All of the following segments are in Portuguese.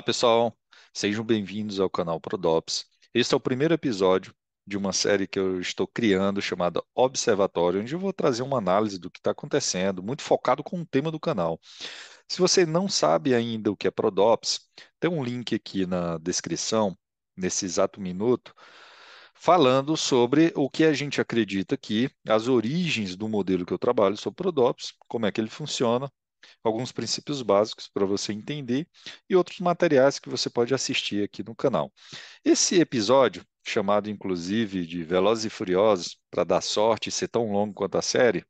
Olá, pessoal. Sejam bem-vindos ao canal Prodops. Este é o primeiro episódio de uma série que eu estou criando chamada Observatório, onde eu vou trazer uma análise do que está acontecendo, muito focado com o tema do canal. Se você não sabe ainda o que é Prodops, tem um link aqui na descrição, nesse exato minuto, falando sobre o que a gente acredita aqui, as origens do modelo que eu trabalho sobre Prodops, como é que ele funciona alguns princípios básicos para você entender e outros materiais que você pode assistir aqui no canal. Esse episódio, chamado inclusive de Velozes e Furiosos, para dar sorte e ser tão longo quanto a série,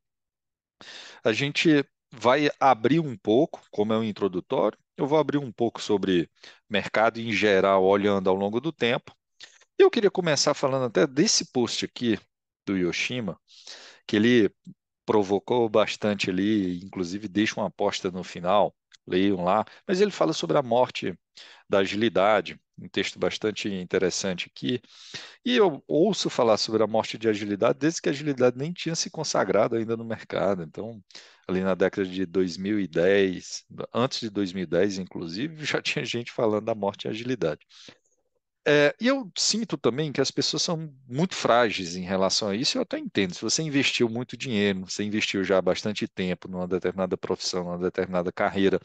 a gente vai abrir um pouco, como é um introdutório, eu vou abrir um pouco sobre mercado em geral, olhando ao longo do tempo. Eu queria começar falando até desse post aqui do Yoshima, que ele provocou bastante ali, inclusive deixa uma aposta no final, leiam lá. Mas ele fala sobre a morte da agilidade, um texto bastante interessante aqui. E eu ouço falar sobre a morte de agilidade desde que a agilidade nem tinha se consagrado ainda no mercado. Então, ali na década de 2010, antes de 2010, inclusive, já tinha gente falando da morte de agilidade. É, e eu sinto também que as pessoas são muito frágeis em relação a isso, eu até entendo. Se você investiu muito dinheiro, você investiu já bastante tempo numa determinada profissão, numa determinada carreira,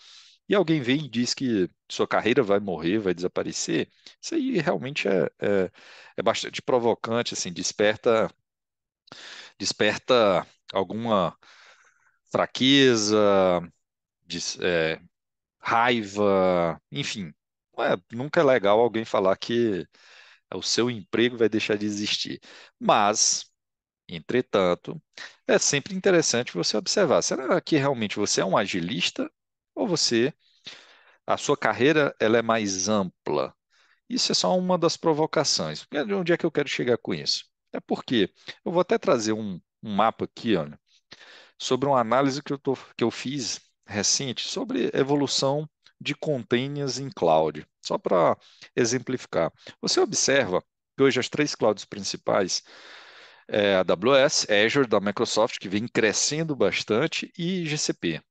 e alguém vem e diz que sua carreira vai morrer, vai desaparecer, isso aí realmente é, é, é bastante provocante, assim, desperta, desperta alguma fraqueza, des, é, raiva, enfim, é, nunca é legal alguém falar que o seu emprego vai deixar de existir. Mas, entretanto, é sempre interessante você observar: será que realmente você é um agilista ou você a sua carreira ela é mais ampla? Isso é só uma das provocações. De onde é que eu quero chegar com isso? É porque eu vou até trazer um, um mapa aqui, olha, sobre uma análise que eu, tô, que eu fiz recente sobre evolução de containers em cloud. Só para exemplificar, você observa que hoje as três clouds principais é a AWS, Azure da Microsoft, que vem crescendo bastante, e GCP.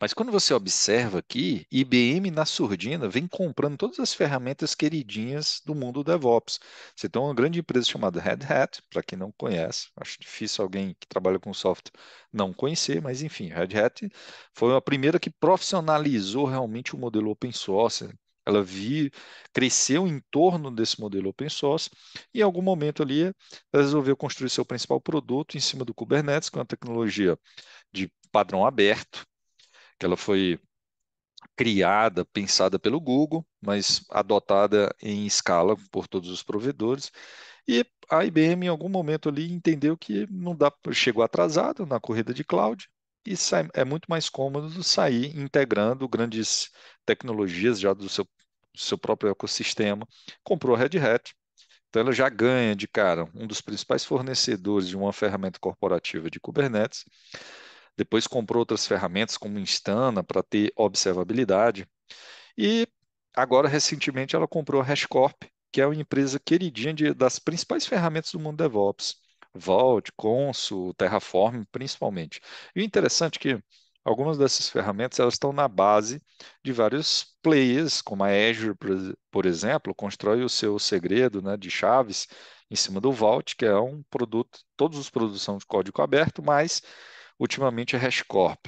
Mas quando você observa aqui, IBM na surdina vem comprando todas as ferramentas queridinhas do mundo DevOps. Você tem uma grande empresa chamada Red Hat, para quem não conhece, acho difícil alguém que trabalha com software não conhecer, mas enfim, Red Hat foi a primeira que profissionalizou realmente o modelo open source, ela vi, cresceu em torno desse modelo open source e em algum momento ali resolveu construir seu principal produto em cima do Kubernetes com é a tecnologia de padrão aberto, que ela foi criada, pensada pelo Google, mas adotada em escala por todos os provedores. E a IBM, em algum momento ali, entendeu que não dá, chegou atrasado na corrida de cloud e sai, é muito mais cômodo sair integrando grandes tecnologias já do seu, seu próprio ecossistema. Comprou a Red Hat, então ela já ganha de cara um dos principais fornecedores de uma ferramenta corporativa de Kubernetes depois comprou outras ferramentas como Instana para ter observabilidade. E agora, recentemente, ela comprou a HashCorp, que é uma empresa queridinha de, das principais ferramentas do mundo DevOps. Vault, Consul, Terraform, principalmente. E o interessante é que algumas dessas ferramentas elas estão na base de vários players, como a Azure, por exemplo, constrói o seu segredo né, de chaves em cima do Vault, que é um produto, todos os produtos são de código aberto, mas ultimamente a HashCorp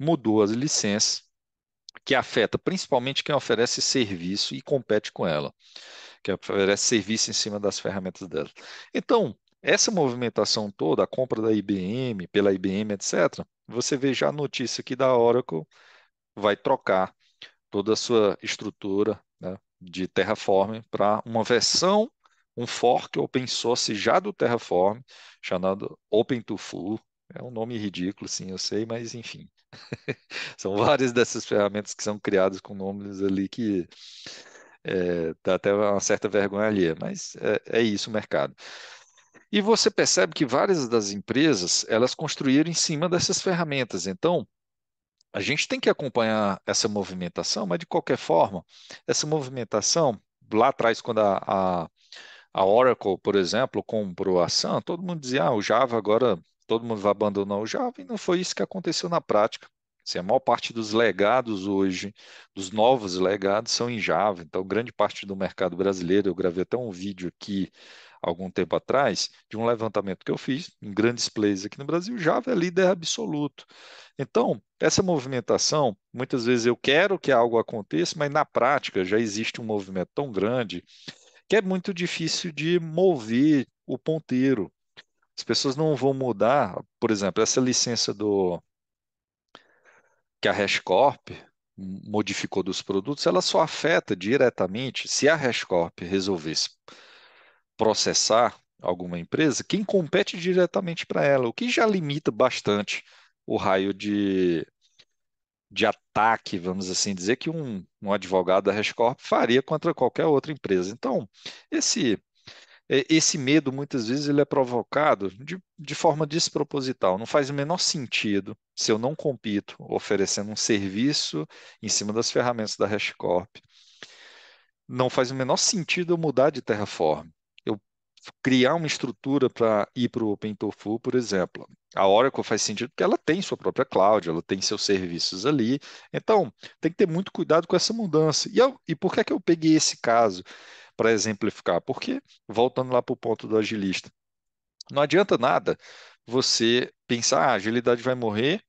mudou as licenças, que afeta principalmente quem oferece serviço e compete com ela, que oferece serviço em cima das ferramentas dela. Então, essa movimentação toda, a compra da IBM, pela IBM, etc., você vê já a notícia que da Oracle vai trocar toda a sua estrutura né, de Terraform para uma versão, um fork open source já do Terraform, chamado Open2Full, é um nome ridículo, sim, eu sei, mas enfim. São várias dessas ferramentas que são criadas com nomes ali que é, dá até uma certa vergonha ali, mas é, é isso o mercado. E você percebe que várias das empresas elas construíram em cima dessas ferramentas. Então, a gente tem que acompanhar essa movimentação, mas de qualquer forma, essa movimentação, lá atrás, quando a, a, a Oracle, por exemplo, comprou a Sun, todo mundo dizia: ah, o Java agora todo mundo vai abandonar o Java, e não foi isso que aconteceu na prática. Assim, a maior parte dos legados hoje, dos novos legados, são em Java. Então, grande parte do mercado brasileiro, eu gravei até um vídeo aqui algum tempo atrás, de um levantamento que eu fiz em grandes plays aqui no Brasil, Java é líder absoluto. Então, essa movimentação, muitas vezes eu quero que algo aconteça, mas na prática já existe um movimento tão grande que é muito difícil de mover o ponteiro. As pessoas não vão mudar, por exemplo, essa licença do que a Hashcorp modificou dos produtos, ela só afeta diretamente se a Hashcorp resolvesse processar alguma empresa, quem compete diretamente para ela, o que já limita bastante o raio de, de ataque, vamos assim dizer, que um, um advogado da Rescorp faria contra qualquer outra empresa. Então, esse esse medo muitas vezes ele é provocado de, de forma desproposital, não faz o menor sentido se eu não compito oferecendo um serviço em cima das ferramentas da HashCorp. Não faz o menor sentido eu mudar de Terraform criar uma estrutura para ir para o OpenTofu, por exemplo. A Oracle faz sentido porque ela tem sua própria cloud, ela tem seus serviços ali. Então, tem que ter muito cuidado com essa mudança. E, eu, e por que, é que eu peguei esse caso para exemplificar? Porque, voltando lá para o ponto do agilista, não adianta nada você pensar ah, a agilidade vai morrer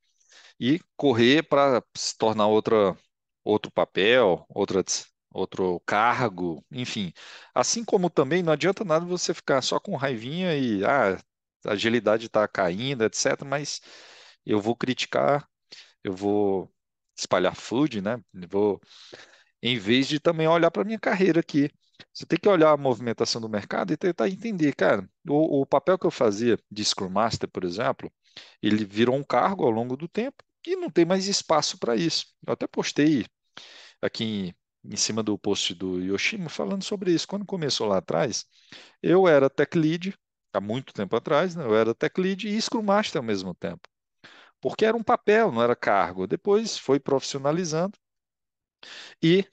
e correr para se tornar outra, outro papel, outra outro cargo, enfim. Assim como também não adianta nada você ficar só com raivinha e ah, a agilidade está caindo, etc. Mas eu vou criticar, eu vou espalhar food, né? vou em vez de também olhar para minha carreira aqui. Você tem que olhar a movimentação do mercado e tentar entender, cara. O, o papel que eu fazia de Scrum Master, por exemplo, ele virou um cargo ao longo do tempo e não tem mais espaço para isso. Eu até postei aqui em cima do post do Yoshima falando sobre isso. Quando começou lá atrás, eu era tech lead, há muito tempo atrás, né? eu era tech lead e Scrum Master ao mesmo tempo. Porque era um papel, não era cargo. Depois foi profissionalizando e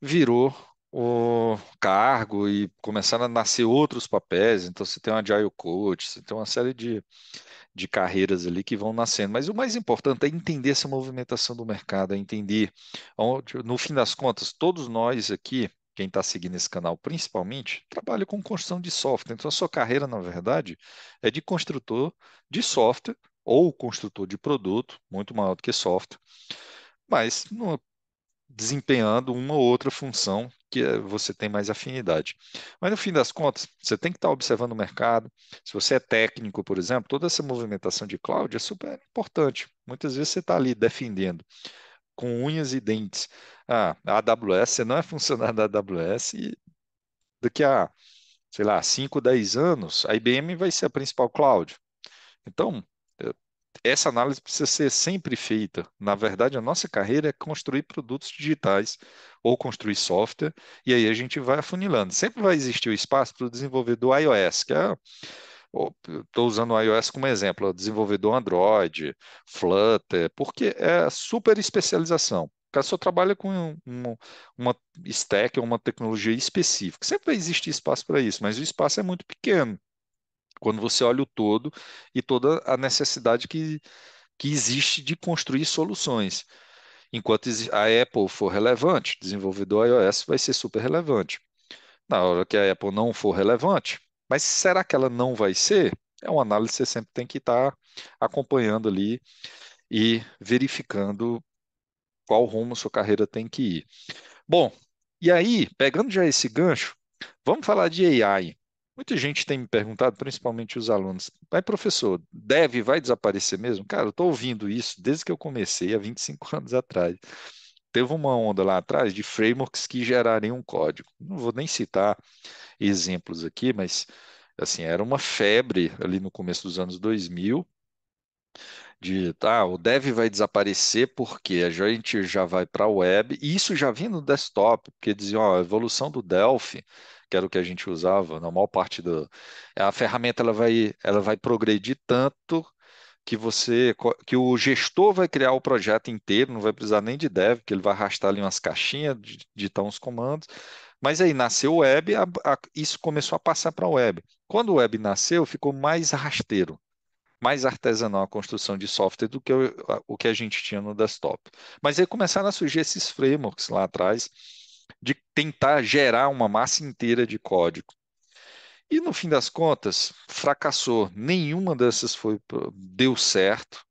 virou o cargo e começaram a nascer outros papéis. Então, você tem um Agile Coach, você tem uma série de, de carreiras ali que vão nascendo. Mas o mais importante é entender essa movimentação do mercado, é entender onde, no fim das contas, todos nós aqui, quem está seguindo esse canal principalmente, trabalha com construção de software. Então, a sua carreira, na verdade, é de construtor de software ou construtor de produto, muito maior do que software. Mas, desempenhando uma ou outra função que eh, você tem mais afinidade. Mas no fim das contas, você tem que estar observando o mercado. Se você é técnico, por exemplo, toda essa movimentação de cloud é super importante. Muitas vezes você está ali defendendo com unhas e dentes. Ah, a AWS, você não é funcionário da AWS e daqui a, sei lá, 5, 10 anos, a IBM vai ser a principal cloud. Então, essa análise precisa ser sempre feita. Na verdade, a nossa carreira é construir produtos digitais ou construir software, e aí a gente vai afunilando. Sempre vai existir o espaço para o desenvolvedor iOS, que é. Estou usando o iOS como exemplo, é desenvolvedor Android, Flutter, porque é super especialização. O cara só trabalha com uma, uma stack ou uma tecnologia específica. Sempre vai existir espaço para isso, mas o espaço é muito pequeno quando você olha o todo e toda a necessidade que, que existe de construir soluções. Enquanto a Apple for relevante, desenvolvedor iOS vai ser super relevante. Na hora que a Apple não for relevante, mas será que ela não vai ser? É uma análise que você sempre tem que estar acompanhando ali e verificando qual rumo sua carreira tem que ir. Bom, e aí, pegando já esse gancho, vamos falar de AI. Muita gente tem me perguntado, principalmente os alunos, mas professor, deve, vai desaparecer mesmo? Cara, eu estou ouvindo isso desde que eu comecei, há 25 anos atrás. Teve uma onda lá atrás de frameworks que gerariam um código. Não vou nem citar exemplos aqui, mas assim, era uma febre ali no começo dos anos 2000, de ah, o dev vai desaparecer porque a gente já vai para a web, e isso já vinha no desktop, porque diziam ó, a evolução do Delphi, que era o que a gente usava na maior parte da é, a ferramenta ela vai ela vai progredir tanto que você que o gestor vai criar o projeto inteiro, não vai precisar nem de dev, que ele vai arrastar ali umas caixinhas, digitar uns comandos. Mas aí nasceu o web, a, a, isso começou a passar para a web. Quando o web nasceu, ficou mais rasteiro mais artesanal a construção de software do que o, o que a gente tinha no desktop. Mas aí começaram a surgir esses frameworks lá atrás de tentar gerar uma massa inteira de código. E no fim das contas, fracassou. Nenhuma dessas foi deu certo.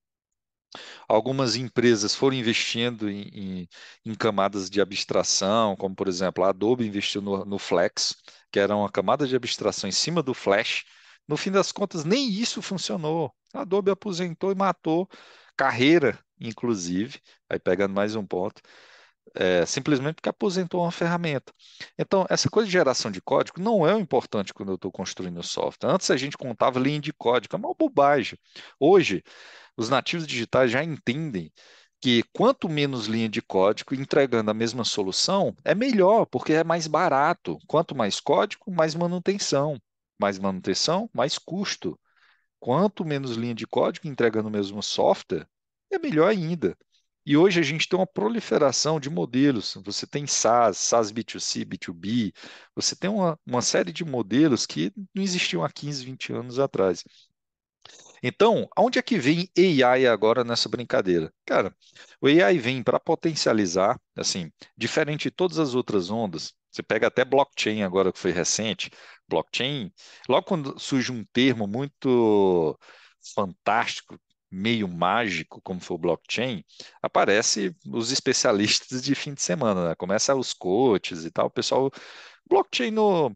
Algumas empresas foram investindo em, em, em camadas de abstração, como por exemplo a Adobe investiu no, no Flex, que era uma camada de abstração em cima do Flash, no fim das contas, nem isso funcionou. A Adobe aposentou e matou carreira, inclusive, aí pegando mais um ponto, é, simplesmente porque aposentou uma ferramenta. Então, essa coisa de geração de código não é o importante quando eu estou construindo software. Antes a gente contava linha de código, é uma bobagem. Hoje, os nativos digitais já entendem que quanto menos linha de código entregando a mesma solução, é melhor, porque é mais barato. Quanto mais código, mais manutenção mais manutenção, mais custo. Quanto menos linha de código entregando o mesmo software, é melhor ainda. E hoje a gente tem uma proliferação de modelos. Você tem SaaS, SaaS B2C, B2B, você tem uma, uma série de modelos que não existiam há 15, 20 anos atrás. Então, aonde é que vem AI agora nessa brincadeira? Cara, o AI vem para potencializar, assim, diferente de todas as outras ondas, você pega até blockchain agora que foi recente, blockchain, logo quando surge um termo muito fantástico, meio mágico, como foi o blockchain, aparece os especialistas de fim de semana, né? começa os coaches e tal, o pessoal, blockchain no...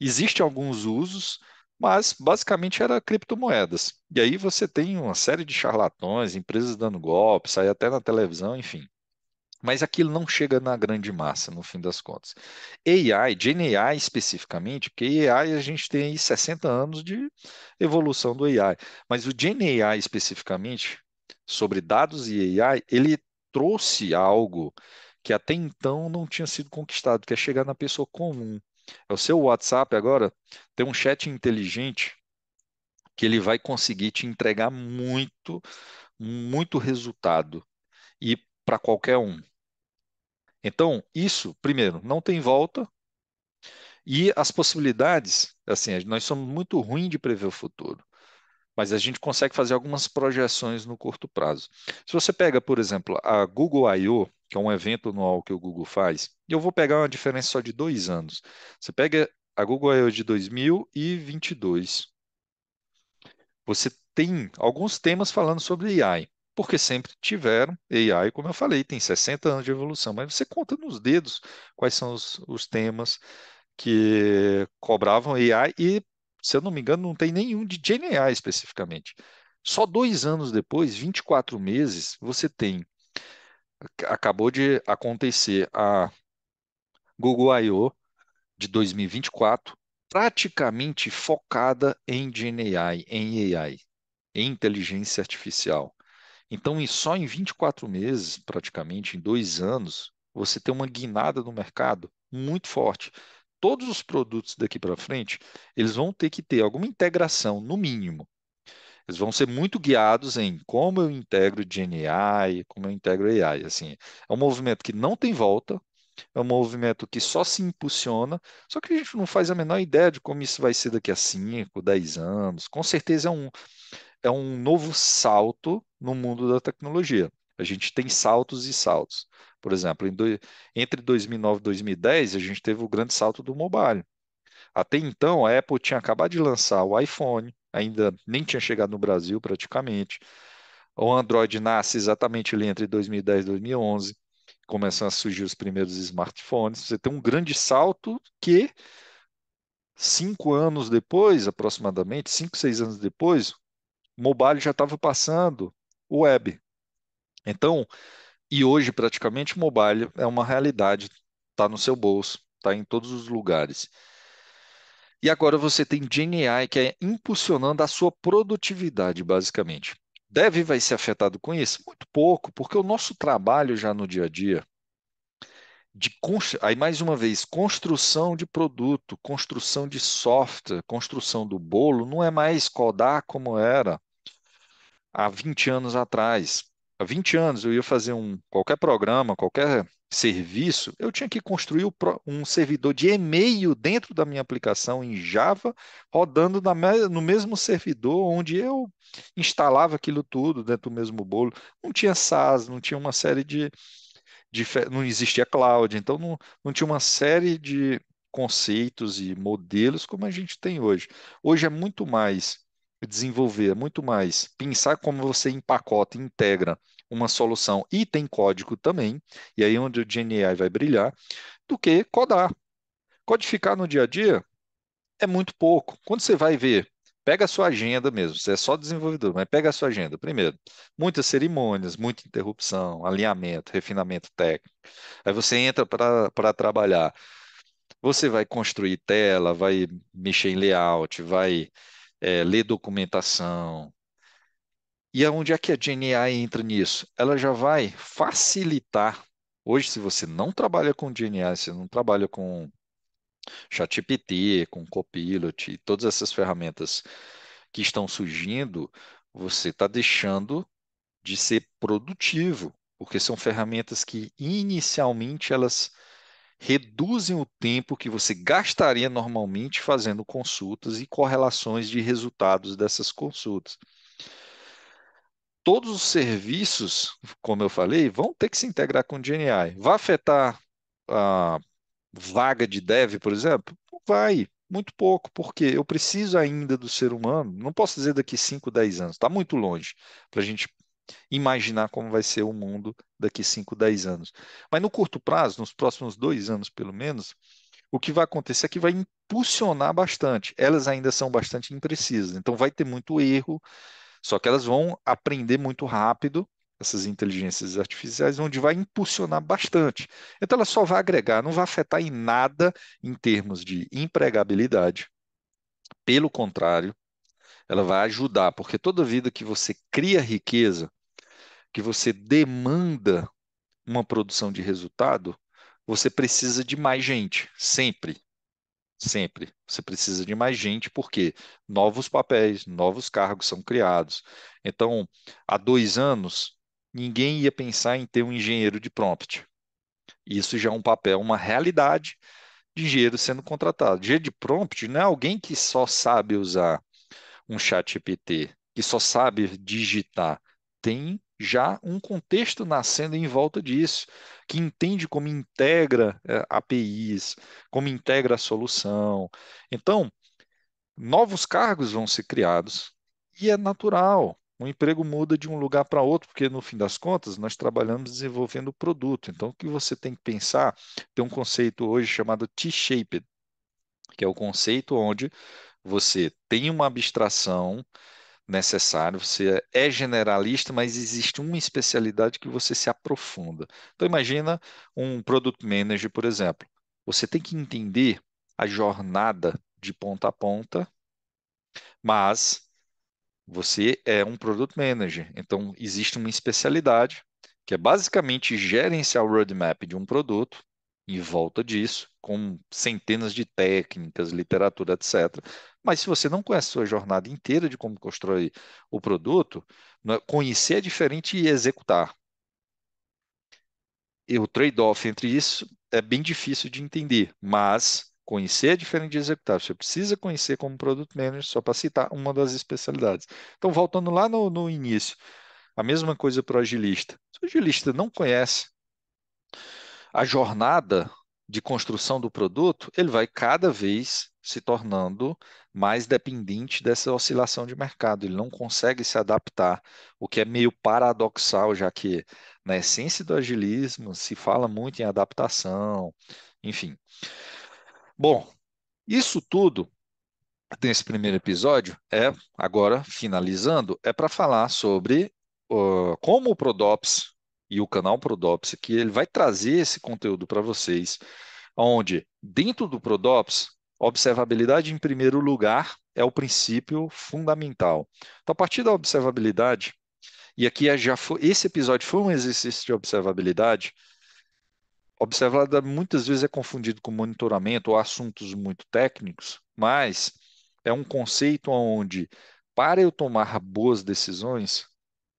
existe alguns usos, mas basicamente era criptomoedas. E aí você tem uma série de charlatões, empresas dando golpes, sai até na televisão, enfim. Mas aquilo não chega na grande massa, no fim das contas. AI, Gen AI especificamente, porque AI a gente tem 60 anos de evolução do AI, mas o Gen AI especificamente, sobre dados e AI, ele trouxe algo que até então não tinha sido conquistado, que é chegar na pessoa comum. É o seu WhatsApp agora tem um chat inteligente que ele vai conseguir te entregar muito, muito resultado. E para qualquer um. Então, isso, primeiro, não tem volta. E as possibilidades, assim, nós somos muito ruins de prever o futuro, mas a gente consegue fazer algumas projeções no curto prazo. Se você pega, por exemplo, a Google I.O., que é um evento anual que o Google faz, e eu vou pegar uma diferença só de dois anos. Você pega a Google I.O. de 2022, você tem alguns temas falando sobre AI porque sempre tiveram AI, como eu falei, tem 60 anos de evolução, mas você conta nos dedos quais são os, os temas que cobravam AI e, se eu não me engano, não tem nenhum de AI especificamente. Só dois anos depois, 24 meses, você tem. Acabou de acontecer a Google I.O. de 2024, praticamente focada em AI, em AI, em inteligência artificial. Então, só em 24 meses, praticamente, em dois anos, você tem uma guinada no mercado muito forte. Todos os produtos daqui para frente, eles vão ter que ter alguma integração, no mínimo. Eles vão ser muito guiados em como eu integro GNI, como eu integro AI. Assim, é um movimento que não tem volta, é um movimento que só se impulsiona, só que a gente não faz a menor ideia de como isso vai ser daqui a 5, 10 anos. Com certeza é um, é um novo salto no mundo da tecnologia. A gente tem saltos e saltos. Por exemplo, do, entre 2009 e 2010, a gente teve o grande salto do mobile. Até então, a Apple tinha acabado de lançar o iPhone, ainda nem tinha chegado no Brasil praticamente. O Android nasce exatamente ali entre 2010 e 2011, começam a surgir os primeiros smartphones. Você tem um grande salto que cinco anos depois, aproximadamente, cinco, seis anos depois, mobile já estava passando o web. Então, e hoje praticamente mobile é uma realidade, está no seu bolso, está em todos os lugares. E agora você tem ai que é impulsionando a sua produtividade, basicamente. Deve vai ser afetado com isso? Muito pouco, porque o nosso trabalho já no dia a dia, de aí mais uma vez, construção de produto, construção de software, construção do bolo, não é mais codar como era há 20 anos atrás. Há 20 anos eu ia fazer um qualquer programa, qualquer serviço, eu tinha que construir um servidor de e-mail dentro da minha aplicação em Java, rodando na, no mesmo servidor onde eu instalava aquilo tudo dentro do mesmo bolo. Não tinha SaaS, não tinha uma série de. de não existia cloud, então não, não tinha uma série de conceitos e modelos como a gente tem hoje. Hoje é muito mais desenvolver, muito mais pensar como você empacota, integra uma solução e tem código também, e aí é onde o GNI vai brilhar, do que codar. Codificar no dia a dia é muito pouco. Quando você vai ver, pega a sua agenda mesmo, você é só desenvolvedor, mas pega a sua agenda. Primeiro, muitas cerimônias, muita interrupção, alinhamento, refinamento técnico. Aí você entra para trabalhar. Você vai construir tela, vai mexer em layout, vai é, ler documentação. E aonde é que a GNI entra nisso? Ela já vai facilitar. Hoje, se você não trabalha com GNI, se não trabalha com ChatGPT, com Copilot, todas essas ferramentas que estão surgindo, você está deixando de ser produtivo, porque são ferramentas que inicialmente elas reduzem o tempo que você gastaria normalmente fazendo consultas e correlações de resultados dessas consultas. Todos os serviços, como eu falei, vão ter que se integrar com o GNI. Vai afetar a vaga de dev, por exemplo? vai, muito pouco, porque eu preciso ainda do ser humano, não posso dizer daqui 5, 10 anos, está muito longe para a gente imaginar como vai ser o mundo daqui 5, 10 anos. Mas no curto prazo, nos próximos dois anos pelo menos, o que vai acontecer é que vai impulsionar bastante. Elas ainda são bastante imprecisas, então vai ter muito erro, só que elas vão aprender muito rápido, essas inteligências artificiais, onde vai impulsionar bastante. Então ela só vai agregar, não vai afetar em nada em termos de empregabilidade. Pelo contrário, ela vai ajudar, porque toda vida que você cria riqueza, que você demanda uma produção de resultado, você precisa de mais gente, sempre. Sempre. Você precisa de mais gente, porque novos papéis, novos cargos são criados. Então, há dois anos, ninguém ia pensar em ter um engenheiro de prompt. Isso já é um papel, uma realidade de engenheiro sendo contratado. Engenheiro de prompt não é alguém que só sabe usar um chat GPT, que só sabe digitar. Tem já um contexto nascendo em volta disso, que entende como integra é, APIs, como integra a solução. Então, novos cargos vão ser criados e é natural. O emprego muda de um lugar para outro, porque no fim das contas nós trabalhamos desenvolvendo o produto. Então, o que você tem que pensar? Tem um conceito hoje chamado T-shaped, que é o conceito onde você tem uma abstração necessário, você é generalista, mas existe uma especialidade que você se aprofunda. Então imagina um product manager, por exemplo. Você tem que entender a jornada de ponta a ponta, mas você é um product manager, então existe uma especialidade que é basicamente gerenciar o roadmap de um produto em volta disso, com centenas de técnicas, literatura, etc. Mas se você não conhece a sua jornada inteira de como constrói o produto, né, conhecer é diferente e executar. E o trade-off entre isso é bem difícil de entender, mas conhecer é diferente de executar. Você precisa conhecer como produto manager, só para citar uma das especialidades. Então, voltando lá no, no início, a mesma coisa para o agilista. Se o agilista não conhece a jornada de construção do produto, ele vai cada vez se tornando mais dependente dessa oscilação de mercado. Ele não consegue se adaptar, o que é meio paradoxal, já que na né, essência do agilismo se fala muito em adaptação, enfim. Bom, isso tudo nesse primeiro episódio é agora finalizando é para falar sobre uh, como o Prodops e o canal Prodops que ele vai trazer esse conteúdo para vocês, onde dentro do Prodops, observabilidade em primeiro lugar é o princípio fundamental. Então, a partir da observabilidade, e aqui é já foi, esse episódio foi um exercício de observabilidade, observada muitas vezes é confundido com monitoramento ou assuntos muito técnicos, mas é um conceito onde, para eu tomar boas decisões,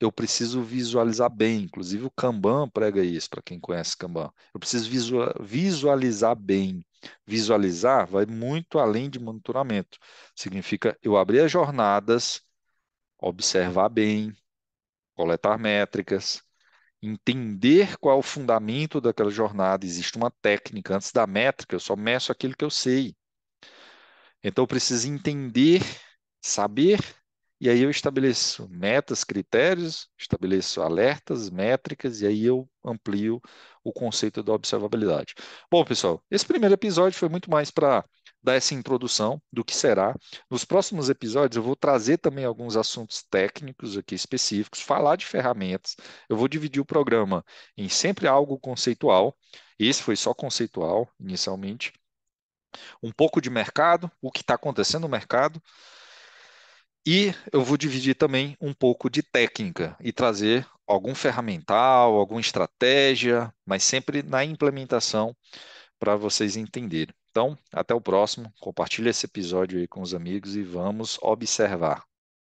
eu preciso visualizar bem. Inclusive, o Kanban prega isso, para quem conhece Kanban. Eu preciso visualizar bem. Visualizar vai muito além de monitoramento. Significa eu abrir as jornadas, observar bem, coletar métricas, entender qual é o fundamento daquela jornada. Existe uma técnica. Antes da métrica, eu só meço aquilo que eu sei. Então, eu preciso entender, saber e aí eu estabeleço metas, critérios, estabeleço alertas, métricas, e aí eu amplio o conceito da observabilidade. Bom, pessoal, esse primeiro episódio foi muito mais para dar essa introdução do que será. Nos próximos episódios, eu vou trazer também alguns assuntos técnicos aqui específicos, falar de ferramentas. Eu vou dividir o programa em sempre algo conceitual. Esse foi só conceitual, inicialmente. Um pouco de mercado, o que está acontecendo no mercado e eu vou dividir também um pouco de técnica e trazer algum ferramental, alguma estratégia, mas sempre na implementação para vocês entenderem. Então, até o próximo. Compartilhe esse episódio aí com os amigos e vamos observar.